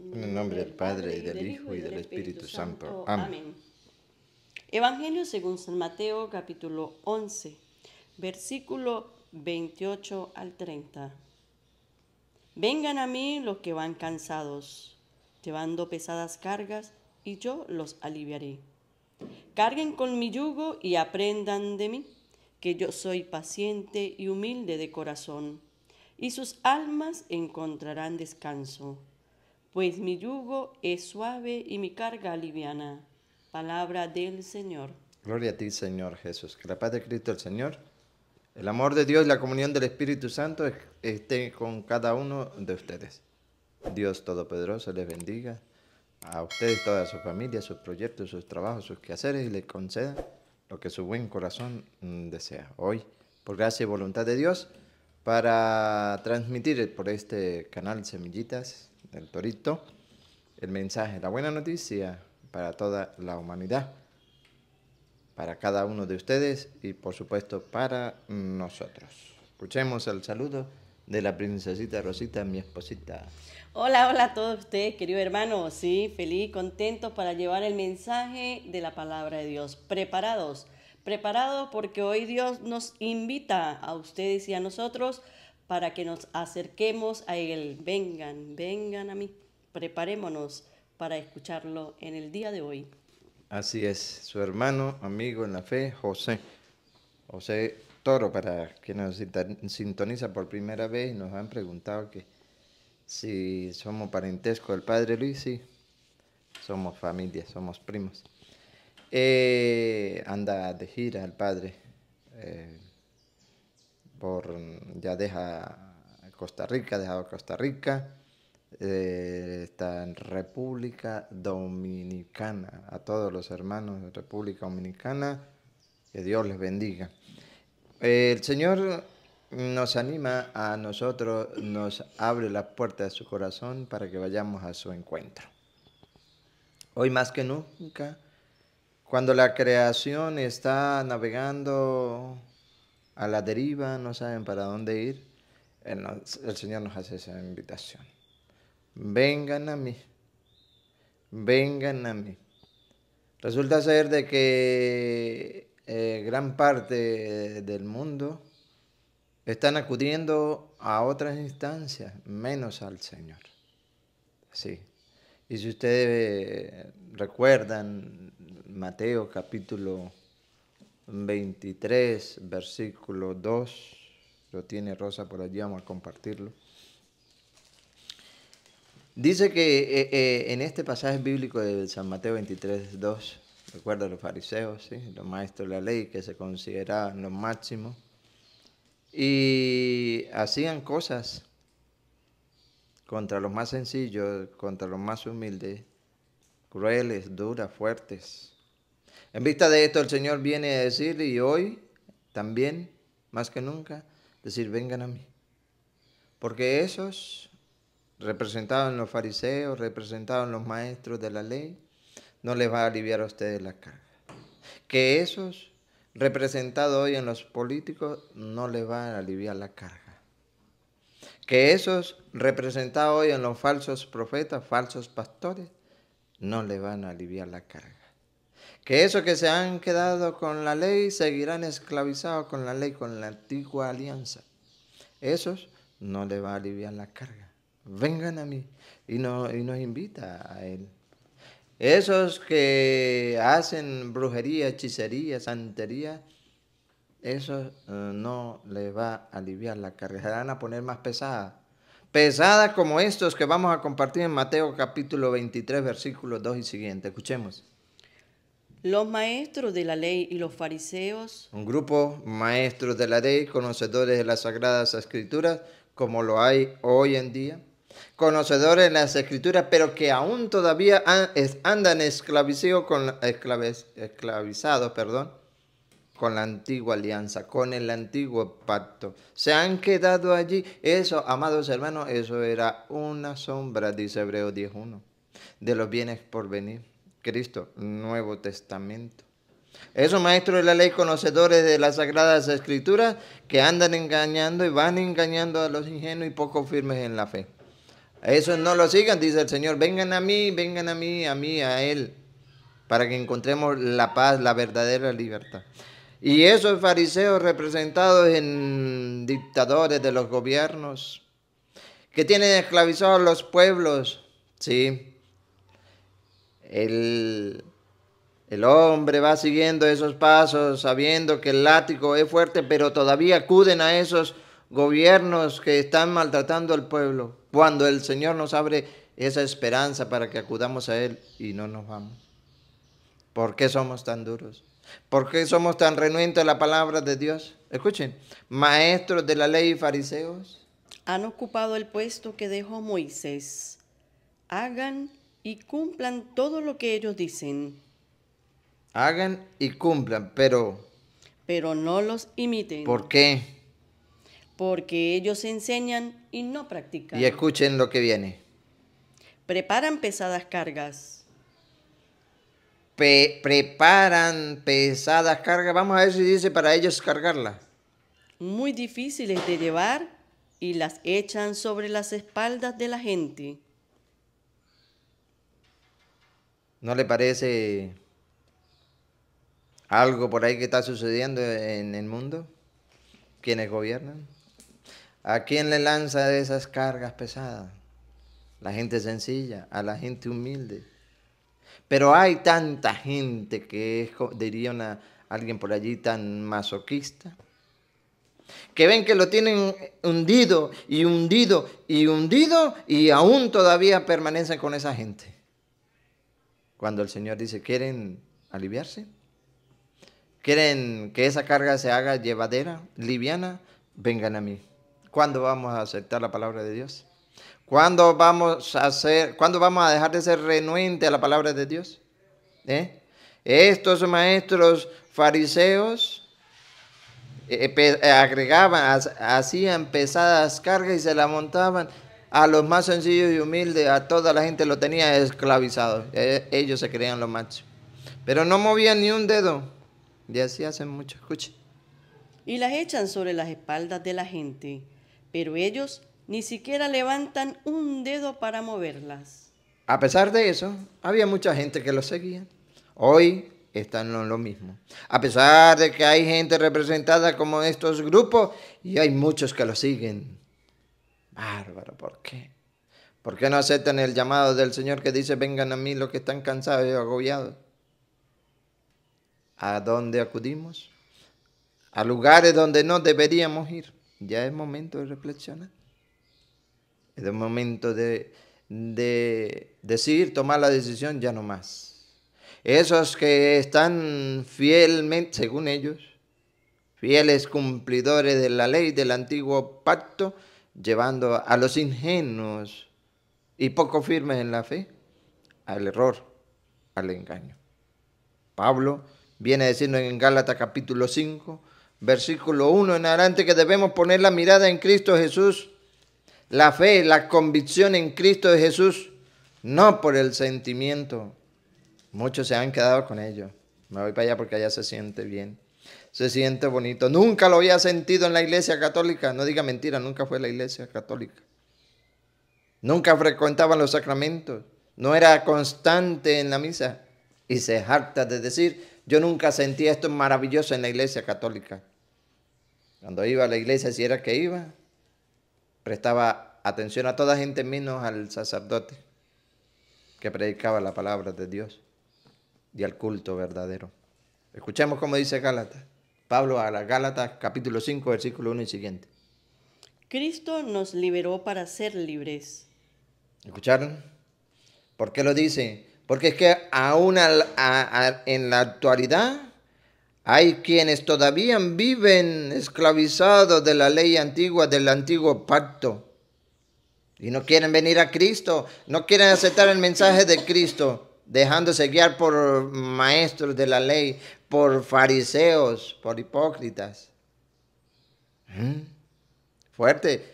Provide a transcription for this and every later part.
En el nombre del Padre, y del Hijo, y del Espíritu Santo. Amén. Evangelio según San Mateo, capítulo 11, versículo 28 al 30. Vengan a mí los que van cansados, llevando pesadas cargas, y yo los aliviaré. Carguen con mi yugo y aprendan de mí, que yo soy paciente y humilde de corazón, y sus almas encontrarán descanso pues mi yugo es suave y mi carga liviana. Palabra del Señor. Gloria a ti, Señor Jesús. Que la paz de Cristo el Señor, el amor de Dios y la comunión del Espíritu Santo estén con cada uno de ustedes. Dios Todopoderoso les bendiga a ustedes, toda su familia, sus proyectos, sus trabajos, sus quehaceres y les conceda lo que su buen corazón desea. Hoy, por gracia y voluntad de Dios, para transmitir por este canal Semillitas del torito, el mensaje, la buena noticia para toda la humanidad, para cada uno de ustedes y por supuesto para nosotros. Escuchemos el saludo de la princesita Rosita, mi esposita. Hola, hola a todos ustedes, querido hermano. Sí, feliz, contentos para llevar el mensaje de la palabra de Dios. Preparados, preparados porque hoy Dios nos invita a ustedes y a nosotros para que nos acerquemos a Él. Vengan, vengan a mí. Preparémonos para escucharlo en el día de hoy. Así es, su hermano, amigo en la fe, José. José Toro, para que nos sintoniza por primera vez, nos han preguntado que si somos parentesco del Padre Luis, sí, somos familia, somos primos. Eh, anda de gira el Padre. Eh, por, ya deja Costa Rica, ha dejado Costa Rica, eh, está en República Dominicana, a todos los hermanos de República Dominicana, que Dios les bendiga. el Señor nos anima a nosotros, nos abre la puerta de su corazón para que vayamos a su encuentro. Hoy más que nunca, cuando la creación está navegando a la deriva, no saben para dónde ir, el, Señor nos hace esa invitación. Vengan a mí, vengan a mí. Resulta ser de que eh, gran parte del mundo están acudiendo a otras instancias, menos al Señor. Sí. Y si ustedes eh, recuerdan Mateo capítulo 23, versículo 2. Lo tiene Rosa por allí, vamos a compartirlo. Dice que eh, eh, en este pasaje bíblico de San Mateo 23, 2, recuerda los fariseos, ¿sí? los maestros de la ley que se consideraban los máximos, y hacían cosas contra los más sencillos, contra los más humildes, crueles, duras, fuertes, en vista de esto, el Señor viene a decir, y hoy también, más que nunca, decir, vengan a mí. Porque esos, representados en los fariseos, representados en los maestros de la ley, no les va a aliviar a ustedes la carga. Que esos, representados hoy en los políticos, no les va a aliviar la carga. Que esos, representados hoy en los falsos profetas, falsos pastores, no les van a aliviar la carga que esos que se han quedado con la ley seguirán esclavizados con la ley, con la antigua alianza. Esos no le va a aliviar la carga. Vengan a mí y, no, nos invita a Él. Esos que hacen brujería, hechicería, santería, esos eh, no le va a aliviar la carga, se van a poner más pesada. Pesada como estos que vamos a compartir en Mateo capítulo 23, versículos 2 y siguiente. Escuchemos. Los maestros de la ley y los fariseos. Un grupo maestros de la ley, conocedores de las sagradas escrituras, como lo hay hoy en día. Conocedores de las escrituras, pero que aún todavía andan esclavizados con, perdón, con la antigua alianza, con el antiguo pacto. Se han quedado allí. Eso, amados hermanos, eso era una sombra, dice Hebreo 10.1, de los bienes por venir Cristo, Nuevo Testamento. Esos maestros de la ley, conocedores de las sagradas escrituras, que andan engañando y van engañando a los ingenuos y poco firmes en la fe. A esos no lo sigan, dice el Señor. Vengan a mí, vengan a mí, a mí, a Él, para que encontremos la paz, la verdadera libertad. Y esos fariseos representados en dictadores de los gobiernos, que tienen esclavizados los pueblos, sí, el, hombre va siguiendo esos pasos sabiendo que el látigo es fuerte, pero todavía acuden a esos gobiernos que están maltratando al pueblo. Cuando el Señor nos abre esa esperanza para que acudamos a Él y no nos vamos. ¿Por qué somos tan duros? ¿Por qué somos tan renuentes a la palabra de Dios? Escuchen, maestros de la ley y fariseos. Han ocupado el puesto que dejó Moisés. Hagan y cumplan todo lo que ellos dicen. Hagan y cumplan, pero... Pero no los imiten. ¿Por qué? Porque ellos enseñan y no practican. Y escuchen lo que viene. Preparan pesadas cargas. preparan pesadas cargas. Vamos a ver si dice para ellos cargarla Muy difíciles de llevar y las echan sobre las espaldas de la gente. ¿No le parece algo por ahí que está sucediendo en el mundo? ¿Quiénes gobiernan? ¿A quién le lanza esas cargas pesadas? La gente sencilla, a la gente humilde. Pero hay tanta gente que es, diría alguien por allí, tan masoquista, que ven que lo tienen hundido y hundido y hundido y aún todavía permanecen con esa gente. Cuando el Señor dice, ¿quieren aliviarse? ¿Quieren que esa carga se haga llevadera, liviana? Vengan a mí. ¿Cuándo vamos a aceptar la palabra de Dios? ¿Cuándo vamos a, hacer, ¿cuándo vamos a dejar de ser renuente a la palabra de Dios? ¿Eh? Estos maestros fariseos eh, eh, agregaban, hacían pesadas cargas y se la montaban a los más sencillos y humildes, a toda la gente lo tenía esclavizado. E, ellos se creían los machos. Pero no movían ni un dedo. Y así hacen mucho. Escuchen. Y las echan sobre las espaldas de la gente, pero ellos ni siquiera levantan un dedo para moverlas. A pesar de eso, había mucha gente que los seguía. Hoy están en lo mismo. A pesar de que hay gente representada como estos grupos y hay muchos que los siguen. Bárbaro, ¿por qué? ¿Por qué no aceptan el llamado del Señor que dice, vengan a mí los que están cansados y agobiados? ¿A dónde acudimos? A lugares donde no deberíamos ir. Ya es momento de reflexionar. Es el momento de, de decidir, tomar la decisión, ya no más. Esos que están fielmente, según ellos, fieles cumplidores de la ley del antiguo pacto, llevando a los ingenuos y poco firmes en la fe al error, al engaño. Pablo viene diciendo en Gálatas capítulo 5, versículo 1 en adelante que debemos poner la mirada en Cristo Jesús, la fe, la convicción en Cristo Jesús, no por el sentimiento. Muchos se han quedado con ello. Me voy para allá porque allá se siente bien se siente bonito. Nunca lo había sentido en la iglesia católica. No diga mentira, nunca fue la iglesia católica. Nunca frecuentaba los sacramentos. No era constante en la misa. Y se harta de decir, yo nunca sentía esto maravilloso en la iglesia católica. Cuando iba a la iglesia, si era que iba, prestaba atención a toda gente menos al sacerdote que predicaba la palabra de Dios y al culto verdadero. Escuchemos cómo dice Gálatas. Pablo a la Gálatas capítulo 5, versículo 1 y siguiente. Cristo nos liberó para ser libres. ¿Escucharon? ¿Por qué lo dice? Porque es que aún en la actualidad hay quienes todavía viven esclavizados de la ley antigua, del antiguo pacto. Y no quieren venir a Cristo, no quieren aceptar el mensaje de Cristo, dejándose guiar por maestros de la ley, por fariseos, por hipócritas. ¿Eh? Fuerte,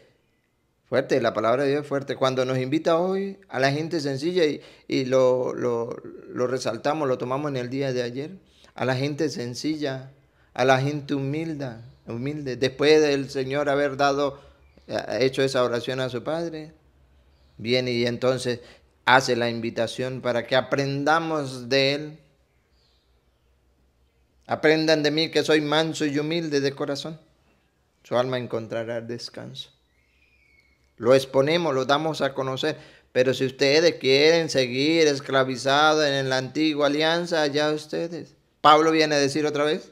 fuerte, la palabra de Dios es fuerte. Cuando nos invita hoy a la gente sencilla, y, lo, lo resaltamos, lo tomamos en el día de ayer, a la gente sencilla, a la gente humilde, humilde, después del Señor haber dado, eh, hecho esa oración a su Padre, viene y entonces hace la invitación para que aprendamos de Él Aprendan de mí que soy manso y humilde de corazón. Su alma encontrará descanso. Lo exponemos, lo damos a conocer. Pero si ustedes quieren seguir esclavizados en la antigua alianza, ya ustedes. Pablo viene a decir otra vez.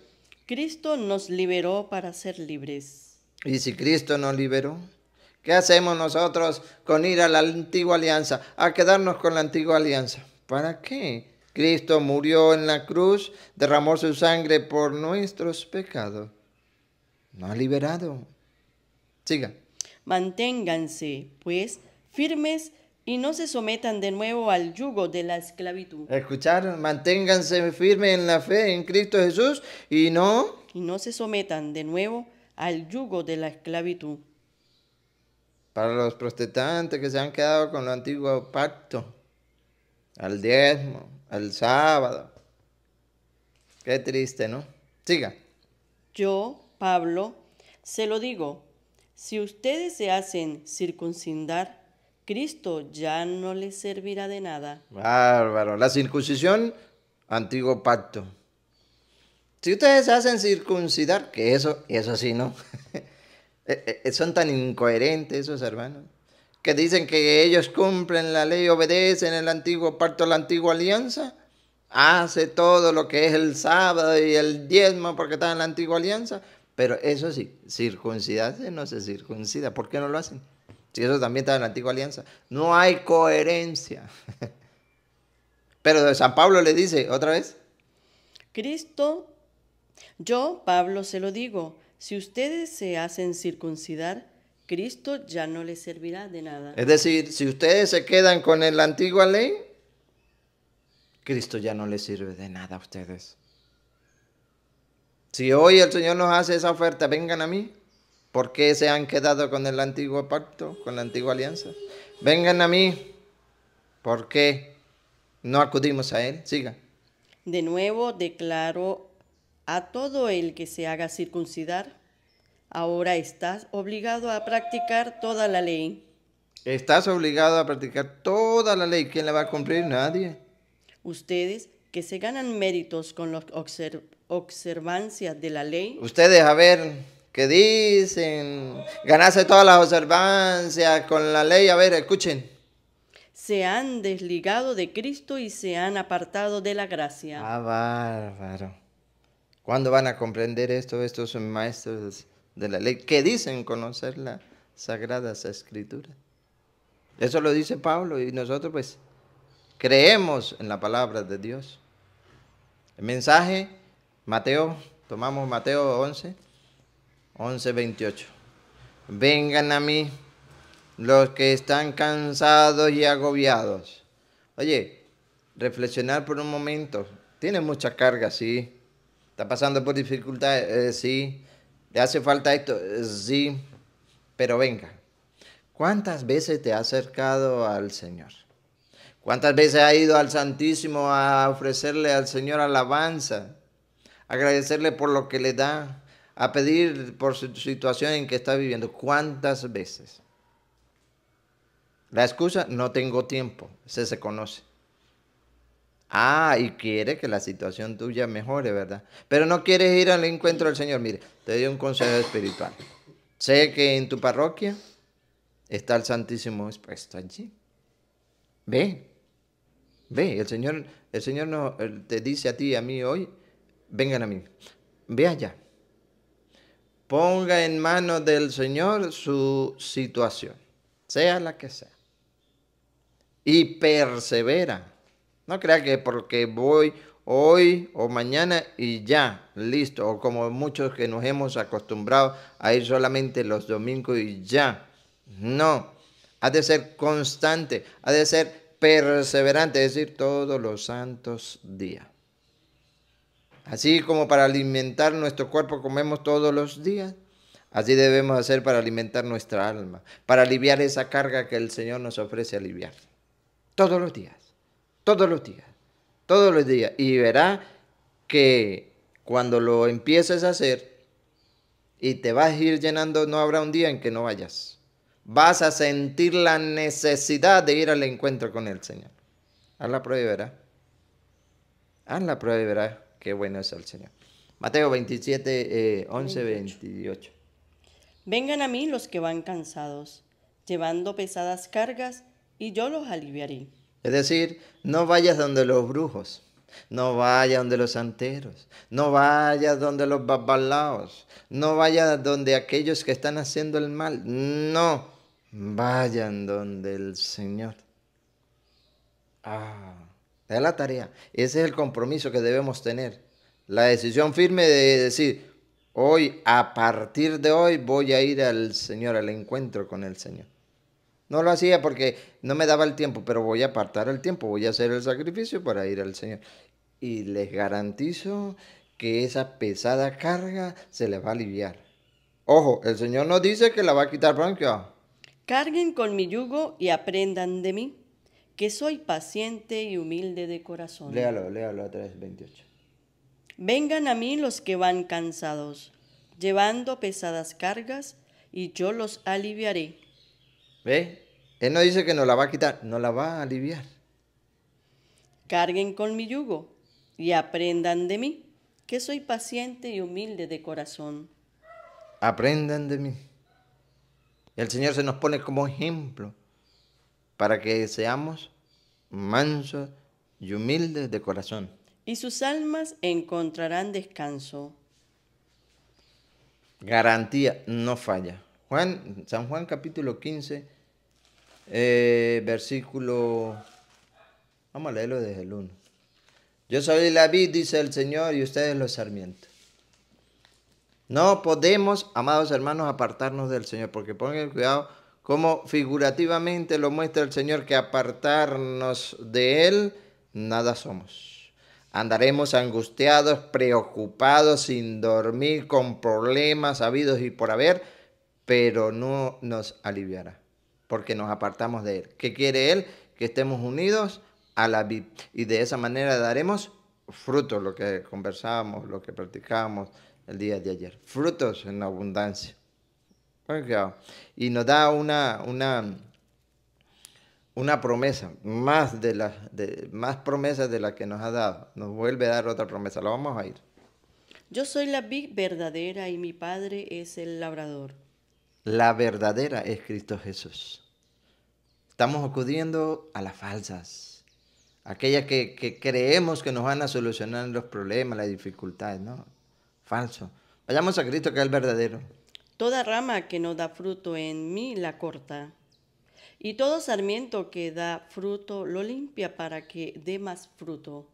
Cristo nos liberó para ser libres. Y si Cristo nos liberó, ¿qué hacemos nosotros con ir a la antigua alianza? A quedarnos con la antigua alianza. ¿Para qué? Cristo murió en la cruz, derramó su sangre por nuestros pecados. Nos ha liberado. Siga. Manténganse, pues, firmes y no se sometan de nuevo al yugo de la esclavitud. ¿Escucharon? Manténganse firmes en la fe en Cristo Jesús y no... Y no se sometan de nuevo al yugo de la esclavitud. Para los protestantes que se han quedado con el antiguo pacto, al diezmo, el sábado. Qué triste, ¿no? Siga. Yo, Pablo, se lo digo, si ustedes se hacen circuncidar, Cristo ya no les servirá de nada. Bárbaro, la circuncisión, antiguo pacto. Si ustedes se hacen circuncidar, que eso, eso sí, ¿no? Eh, eh, son tan incoherentes esos hermanos que dicen que ellos cumplen la ley, obedecen el antiguo pacto, la antigua alianza, hace todo lo que es el sábado y el diezmo porque está en la antigua alianza, pero eso sí, circuncidarse no se circuncida, ¿por qué no lo hacen? Si eso también está en la antigua alianza, no hay coherencia. Pero San Pablo le dice otra vez. Cristo, yo Pablo se lo digo, si ustedes se hacen circuncidar, Cristo ya no les servirá de nada. Es decir, si ustedes se quedan con la antigua ley, Cristo ya no les sirve de nada a ustedes. Si hoy el Señor nos hace esa oferta, vengan a mí. ¿Por qué se han quedado con el antiguo pacto, con la antigua alianza? Vengan a mí. ¿Por qué no acudimos a Él? Siga. De nuevo declaro a todo el que se haga circuncidar Ahora estás obligado a practicar toda la ley. Estás obligado a practicar toda la ley. ¿Quién la va a cumplir? Nadie. Ustedes que se ganan méritos con la observancias de la ley. Ustedes, a ver, ¿qué dicen? Ganarse todas las observancias con la ley. A ver, escuchen. Se han desligado de Cristo y se han apartado de la gracia. Ah, bárbaro. ¿Cuándo van a comprender esto estos maestros? de la ley, que dicen conocer las sagradas escrituras. Eso lo dice Pablo y nosotros pues creemos en la palabra de Dios. El mensaje, Mateo, tomamos Mateo 11, 11, 28. Vengan a mí los que están cansados y agobiados. Oye, reflexionar por un momento. Tiene mucha carga, sí. Está pasando por dificultades, eh, sí le hace falta esto, sí, pero venga, ¿cuántas veces te ha acercado al Señor? ¿Cuántas veces ha ido al Santísimo a ofrecerle al Señor alabanza? Agradecerle por lo que le da, a pedir por su situación en que está viviendo. ¿Cuántas veces? La excusa, no tengo tiempo, se se conoce. Ah, y quiere que la situación tuya mejore, ¿verdad? Pero no quieres ir al encuentro del Señor. Mire, te doy un consejo espiritual. Sé que en tu parroquia está el Santísimo expuesto allí. Ve, ve, el Señor, el Señor no, te dice a ti y a mí hoy, vengan a mí, ve allá. Ponga en manos del Señor su situación, sea la que sea. Y persevera no crea que porque voy hoy o mañana y ya, listo. O como muchos que nos hemos acostumbrado a ir solamente los domingos y ya. No, ha de ser constante, ha de ser perseverante, es decir, todos los santos días. Así como para alimentar nuestro cuerpo comemos todos los días, así debemos hacer para alimentar nuestra alma, para aliviar esa carga que el Señor nos ofrece aliviar. Todos los días todos los días, todos los días. Y verá que cuando lo empieces a hacer y te vas a ir llenando, no habrá un día en que no vayas. Vas a sentir la necesidad de ir al encuentro con el Señor. Haz la prueba y verá. Haz la prueba y verá qué bueno es el Señor. Mateo 27, 11, 28. Vengan a mí los que van cansados, llevando pesadas cargas, y yo los aliviaré. Es decir, no vayas donde los brujos, no vayas donde los santeros, no vayas donde los babalaos, no vayas donde aquellos que están haciendo el mal. No, vayan donde el Señor. Ah, es la tarea. Ese es el compromiso que debemos tener. La decisión firme de decir, hoy, a partir de hoy, voy a ir al Señor, al encuentro con el Señor. No lo hacía porque no me daba el tiempo, pero voy a apartar el tiempo, voy a hacer el sacrificio para ir al Señor. Y les garantizo que esa pesada carga se les va a aliviar. Ojo, el Señor no dice que la va a quitar pronto. Carguen con mi yugo y aprendan de mí, que soy paciente y humilde de corazón. Léalo, léalo a 3.28. Vengan a mí los que van cansados, llevando pesadas cargas, y yo los aliviaré. ¿Ve? Él no dice que nos la va a quitar, nos la va a aliviar. Carguen con mi yugo y aprendan de mí, que soy paciente y humilde de corazón. Aprendan de mí. El Señor se nos pone como ejemplo para que seamos mansos y humildes de corazón. Y sus almas encontrarán descanso. Garantía no falla. Juan, San Juan capítulo 15 eh, versículo, vamos a leerlo desde el 1. Yo soy la vid, dice el Señor, y ustedes los sarmientos. No podemos, amados hermanos, apartarnos del Señor, porque pongan cuidado como figurativamente lo muestra el Señor, que apartarnos de Él, nada somos. Andaremos angustiados, preocupados, sin dormir, con problemas habidos y por haber, pero no nos aliviará porque nos apartamos de Él. ¿Qué quiere Él? Que estemos unidos a la vid. Y de esa manera daremos frutos, lo que conversamos, lo que practicamos el día de ayer. Frutos en abundancia. Y nos da una, una, una promesa, más, de de, más promesas de las que nos ha dado. Nos vuelve a dar otra promesa. La vamos a ir. Yo soy la vid verdadera y mi padre es el labrador. La verdadera es Cristo Jesús. Estamos acudiendo a las falsas, aquellas que, creemos que nos van a solucionar los problemas, las dificultades, ¿no? Falso. Vayamos a Cristo que es el verdadero. Toda rama que no da fruto en mí la corta. Y todo sarmiento que da fruto lo limpia para que dé más fruto.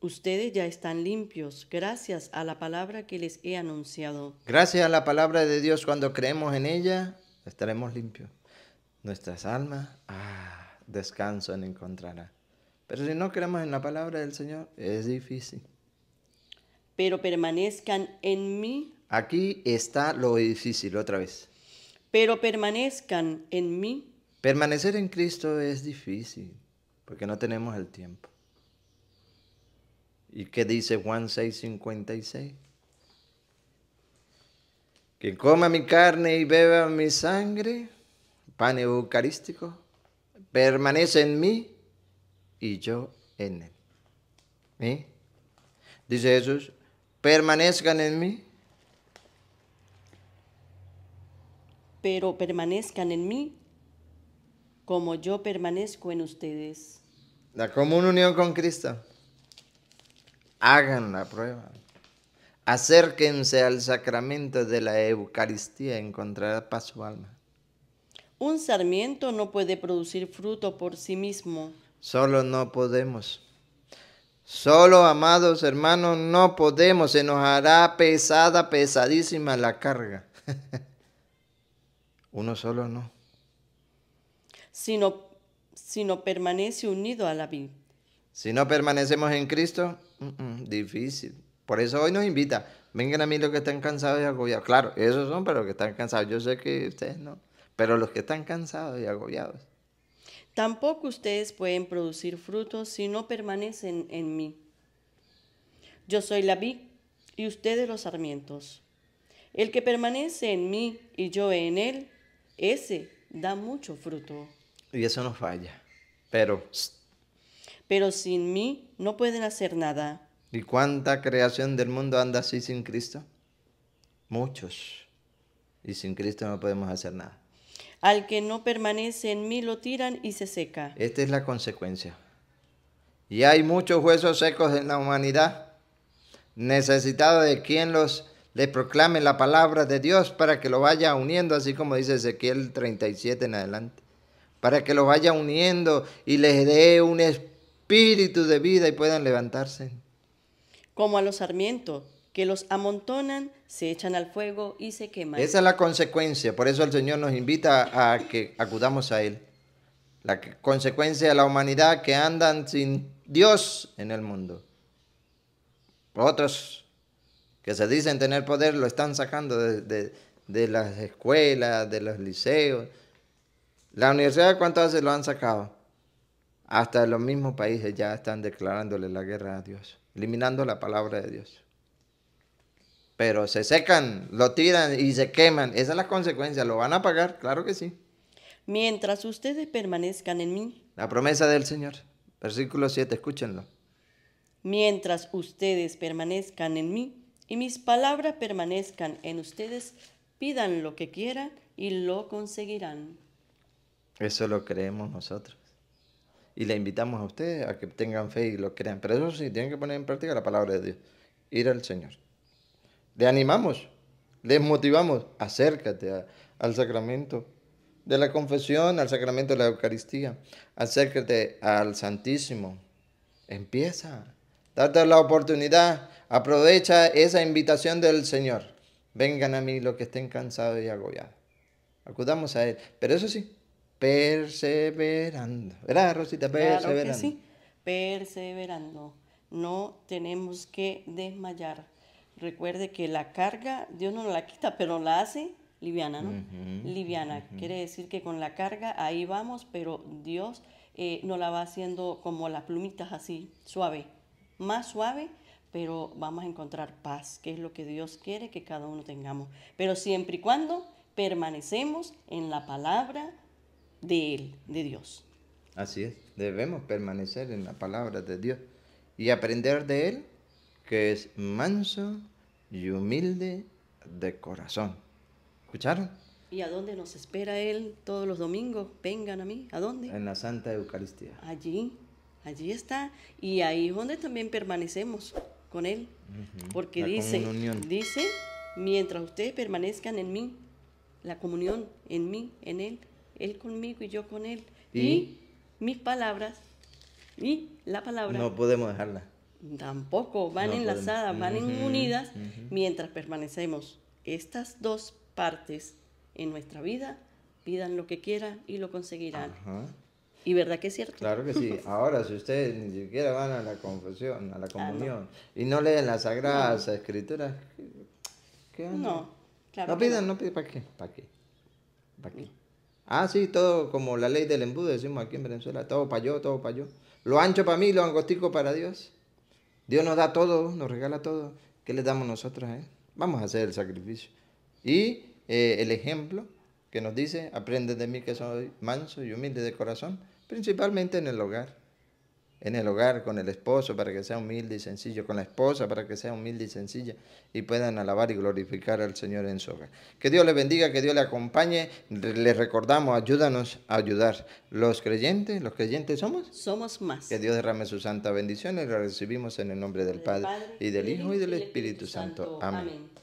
Ustedes ya están limpios gracias a la palabra que les he anunciado. Gracias a la palabra de Dios, cuando creemos en ella, estaremos limpios nuestras almas, ah, descanso en encontrará. Pero si no creemos en la palabra del Señor, es difícil. Pero permanezcan en mí. Aquí está lo difícil otra vez. Pero permanezcan en mí. Permanecer en Cristo es difícil, porque no tenemos el tiempo. ¿Y qué dice Juan 6:56? Que coma mi carne y beba mi sangre, pan eucarístico, permanece en mí y yo en él. Dice Jesús, permanezcan en mí. Pero permanezcan en mí como yo permanezco en ustedes. La común unión con Cristo. Hagan la prueba. Acérquense al sacramento de la Eucaristía, encontrará paz su alma. Un sarmiento no puede producir fruto por sí mismo. Solo no podemos. Solo, amados hermanos, no podemos. Se nos hará pesada, pesadísima la carga. Uno solo no. Si no, permanece unido a la vida. Si no permanecemos en Cristo, difícil. Por eso hoy nos invita. Vengan a mí los que están cansados y agobiados. Claro, esos son, para los que están cansados. Yo sé que ustedes no. Pero los que están cansados y agobiados. Tampoco ustedes pueden producir frutos si no permanecen en mí. Yo soy la vid y ustedes los sarmientos. El que permanece en mí y yo en él, ese da mucho fruto. Y eso no falla. Pero... Pero sin mí no pueden hacer nada. ¿Y cuánta creación del mundo anda así sin Cristo? Muchos. Y sin Cristo no podemos hacer nada. Al que no permanece en mí lo tiran y se seca. Esta es la consecuencia. Y hay muchos huesos secos en la humanidad, necesitados de quien los le proclame la palabra de Dios para que lo vaya uniendo, así como dice Ezequiel 37 en adelante, para que lo vaya uniendo y les dé un espíritu de vida y puedan levantarse. Como a los sarmientos que los amontonan, se echan al fuego y se queman. Esa es la consecuencia, por eso el Señor nos invita a que acudamos a Él. La consecuencia de la humanidad que andan sin Dios en el mundo. Otros que se dicen tener poder lo están sacando de, las escuelas, de los liceos. La universidad, ¿cuántas veces lo han sacado? Hasta los mismos países ya están declarándole la guerra a Dios, eliminando la palabra de Dios pero se secan, lo tiran y se queman. Esa es la consecuencia. ¿Lo van a pagar? Claro que sí. Mientras ustedes permanezcan en mí. La promesa del Señor. Versículo 7, escúchenlo. Mientras ustedes permanezcan en mí y mis palabras permanezcan en ustedes, pidan lo que quieran y lo conseguirán. Eso lo creemos nosotros. Y le invitamos a ustedes a que tengan fe y lo crean. Pero eso sí, tienen que poner en práctica la palabra de Dios. Ir al Señor le animamos, les motivamos, acércate al sacramento de la confesión, al sacramento de la Eucaristía, acércate al Santísimo, empieza, date la oportunidad, aprovecha esa invitación del Señor, vengan a mí los que estén cansados y agobiados, acudamos a Él, pero eso sí, perseverando, ¿verdad Rosita? Perseverando. Perseverando, no tenemos que desmayar Recuerde que la carga, Dios no la quita, pero la hace liviana, ¿no? liviana. Quiere decir que con la carga ahí vamos, pero Dios eh, no la va haciendo como las plumitas así, suave, más suave, pero vamos a encontrar paz, que es lo que Dios quiere que cada uno tengamos. Pero siempre y cuando permanecemos en la palabra de Él, de Dios. Así es, debemos permanecer en la palabra de Dios y aprender de Él que es manso y humilde de corazón. ¿Escucharon? ¿Y a dónde nos espera Él todos los domingos? Vengan a mí. ¿A dónde? En la Santa Eucaristía. Allí, allí está. Y ahí es donde también permanecemos con Él. Porque dice, dice, mientras ustedes permanezcan en mí, la comunión en mí, en Él, Él conmigo y yo con Él. Y, y mis palabras, y la palabra. No podemos dejarla. Tampoco, van enlazadas, van unidas mientras permanecemos. Estas dos partes en nuestra vida, pidan lo que quieran y lo conseguirán. ¿Y verdad que es cierto? Claro que sí. Ahora, si ustedes ni siquiera van a la confesión, a la ah, comunión, y no leen las sagradas escrituras, ¿qué No, claro. No pidan, no pidan, ¿para qué? ¿Para qué? ¿Para qué? Ah, sí, todo como la ley del embudo, decimos aquí en Venezuela, todo para yo, todo para yo. Lo ancho para mí, lo angostico para Dios. Dios nos da todo, nos regala todo. ¿Qué le damos nosotros a eh? Vamos a hacer el sacrificio. Y eh, el ejemplo que nos dice, aprende de mí que soy manso y humilde de corazón, principalmente en el hogar en el hogar con el esposo para que sea humilde y sencillo, con la esposa para que sea humilde y sencilla y puedan alabar y glorificar al Señor en su hogar. Que Dios le bendiga, que Dios le acompañe. Le recordamos, ayúdanos a ayudar. Los creyentes, los creyentes somos. Somos más. Que Dios derrame su santa bendición y la recibimos en el nombre del, Padre, y del Hijo y del Espíritu, Santo. Amén.